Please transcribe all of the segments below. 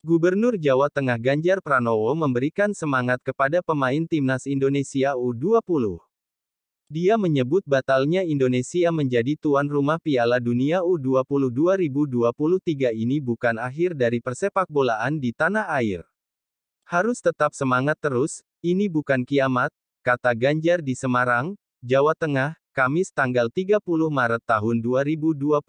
Gubernur Jawa Tengah Ganjar Pranowo memberikan semangat kepada pemain timnas Indonesia U20. Dia menyebut batalnya Indonesia menjadi tuan rumah Piala Dunia U20 2023 ini bukan akhir dari persepakbolaan di tanah air. Harus tetap semangat terus, ini bukan kiamat, kata Ganjar di Semarang, Jawa Tengah, Kamis tanggal 30 Maret tahun 2023.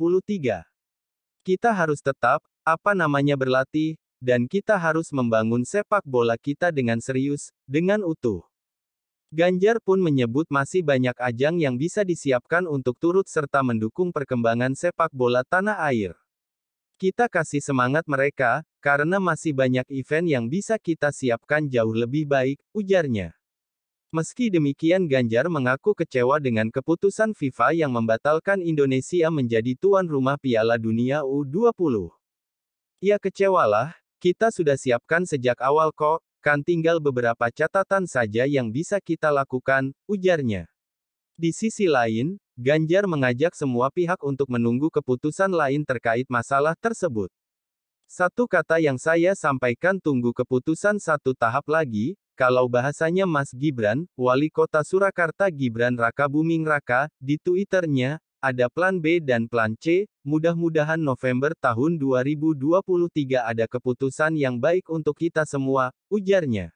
Kita harus tetap, apa namanya berlatih, dan kita harus membangun sepak bola kita dengan serius, dengan utuh. Ganjar pun menyebut masih banyak ajang yang bisa disiapkan untuk turut serta mendukung perkembangan sepak bola tanah air. Kita kasih semangat mereka, karena masih banyak event yang bisa kita siapkan jauh lebih baik, ujarnya. Meski demikian Ganjar mengaku kecewa dengan keputusan FIFA yang membatalkan Indonesia menjadi tuan rumah Piala Dunia U20. Ia kecewalah, kita sudah siapkan sejak awal kok, kan tinggal beberapa catatan saja yang bisa kita lakukan, ujarnya. Di sisi lain, Ganjar mengajak semua pihak untuk menunggu keputusan lain terkait masalah tersebut. Satu kata yang saya sampaikan tunggu keputusan satu tahap lagi, kalau bahasanya Mas Gibran, wali kota Surakarta Gibran Raka Buming Raka, di Twitternya, ada plan B dan plan C, mudah-mudahan November tahun 2023 ada keputusan yang baik untuk kita semua, ujarnya.